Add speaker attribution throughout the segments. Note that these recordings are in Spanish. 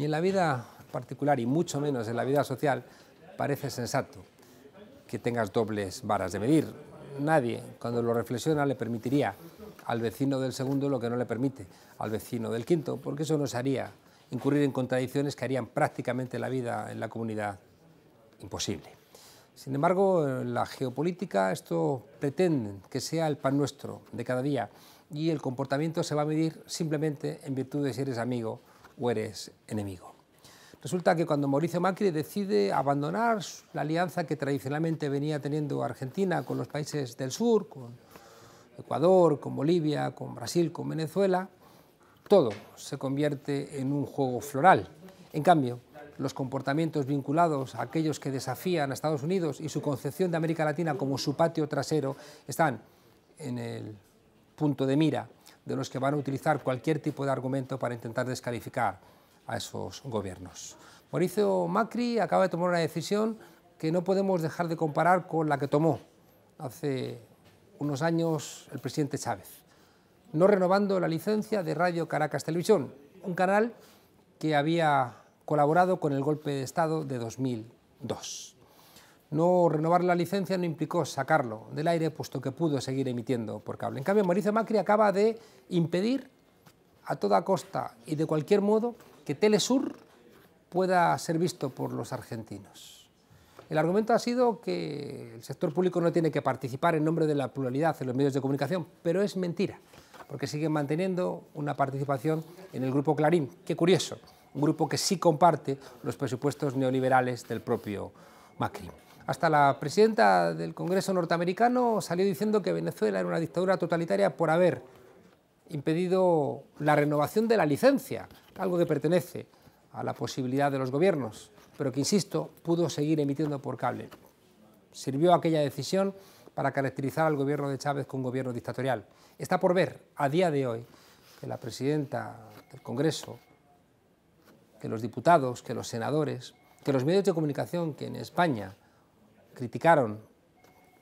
Speaker 1: Y en la vida particular y mucho menos en la vida social parece sensato que tengas dobles varas de medir. Nadie, cuando lo reflexiona, le permitiría al vecino del segundo lo que no le permite al vecino del quinto, porque eso nos haría incurrir en contradicciones que harían prácticamente la vida en la comunidad imposible. Sin embargo, en la geopolítica esto pretende que sea el pan nuestro de cada día y el comportamiento se va a medir simplemente en virtud de si eres amigo o eres enemigo. Resulta que cuando Mauricio Macri decide abandonar la alianza que tradicionalmente venía teniendo Argentina con los países del sur, con Ecuador, con Bolivia, con Brasil, con Venezuela, todo se convierte en un juego floral. En cambio, los comportamientos vinculados a aquellos que desafían a Estados Unidos y su concepción de América Latina como su patio trasero están en el punto de mira de los que van a utilizar cualquier tipo de argumento para intentar descalificar a esos gobiernos. Mauricio Macri acaba de tomar una decisión que no podemos dejar de comparar con la que tomó hace unos años el presidente Chávez, no renovando la licencia de Radio Caracas Televisión, un canal que había colaborado con el golpe de Estado de 2002. No renovar la licencia no implicó sacarlo del aire, puesto que pudo seguir emitiendo por cable. En cambio, Mauricio Macri acaba de impedir a toda costa y de cualquier modo que Telesur pueda ser visto por los argentinos. El argumento ha sido que el sector público no tiene que participar en nombre de la pluralidad en los medios de comunicación, pero es mentira, porque sigue manteniendo una participación en el grupo Clarín. Qué curioso, un grupo que sí comparte los presupuestos neoliberales del propio Macri. Hasta la presidenta del Congreso norteamericano salió diciendo que Venezuela era una dictadura totalitaria por haber impedido la renovación de la licencia, algo que pertenece a la posibilidad de los gobiernos, pero que, insisto, pudo seguir emitiendo por cable. Sirvió aquella decisión para caracterizar al gobierno de Chávez como un gobierno dictatorial. Está por ver, a día de hoy, que la presidenta del Congreso, que los diputados, que los senadores, que los medios de comunicación, que en España criticaron,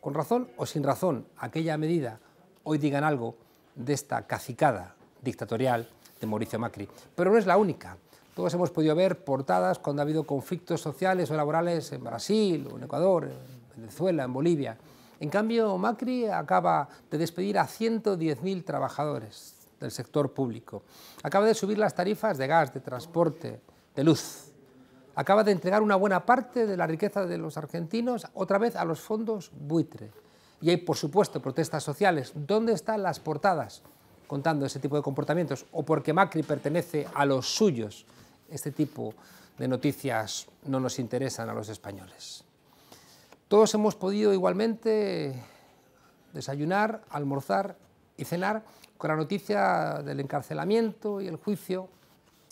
Speaker 1: con razón o sin razón, aquella medida, hoy digan algo de esta cacicada dictatorial de Mauricio Macri. Pero no es la única. Todos hemos podido ver portadas cuando ha habido conflictos sociales o laborales en Brasil, en Ecuador, en Venezuela, en Bolivia. En cambio, Macri acaba de despedir a 110.000 trabajadores del sector público. Acaba de subir las tarifas de gas, de transporte, de luz acaba de entregar una buena parte de la riqueza de los argentinos otra vez a los fondos buitre. Y hay, por supuesto, protestas sociales. ¿Dónde están las portadas contando ese tipo de comportamientos? ¿O porque Macri pertenece a los suyos? Este tipo de noticias no nos interesan a los españoles. Todos hemos podido igualmente desayunar, almorzar y cenar con la noticia del encarcelamiento y el juicio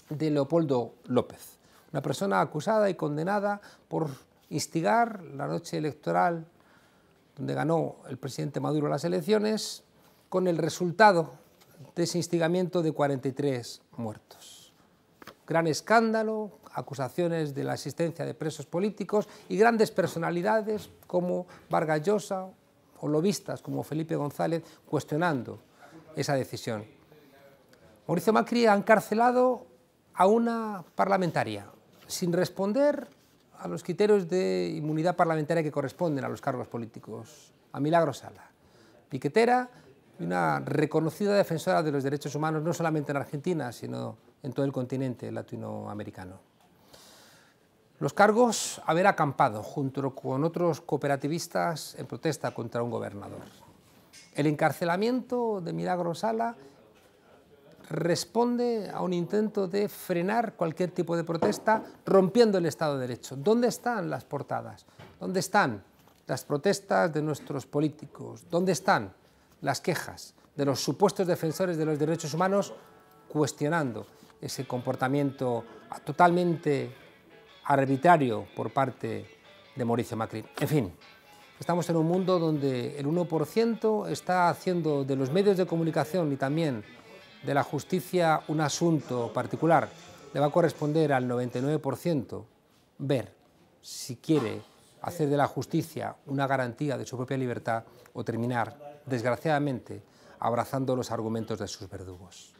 Speaker 1: de Leopoldo López la persona acusada y condenada por instigar la noche electoral donde ganó el presidente Maduro las elecciones, con el resultado de ese instigamiento de 43 muertos. Gran escándalo, acusaciones de la existencia de presos políticos y grandes personalidades como Vargas Llosa o lobistas como Felipe González cuestionando esa decisión. Mauricio Macri ha encarcelado a una parlamentaria, sin responder a los criterios de inmunidad parlamentaria que corresponden a los cargos políticos. A Milagro Sala, piquetera y una reconocida defensora de los derechos humanos, no solamente en Argentina, sino en todo el continente latinoamericano. Los cargos haber acampado junto con otros cooperativistas en protesta contra un gobernador. El encarcelamiento de Milagro Sala responde a un intento de frenar cualquier tipo de protesta rompiendo el Estado de Derecho. ¿Dónde están las portadas? ¿Dónde están las protestas de nuestros políticos? ¿Dónde están las quejas de los supuestos defensores de los derechos humanos cuestionando ese comportamiento totalmente arbitrario por parte de Mauricio Macri? En fin, estamos en un mundo donde el 1% está haciendo de los medios de comunicación y también de la justicia un asunto particular, le va a corresponder al 99% ver si quiere hacer de la justicia una garantía de su propia libertad o terminar, desgraciadamente, abrazando los argumentos de sus verdugos.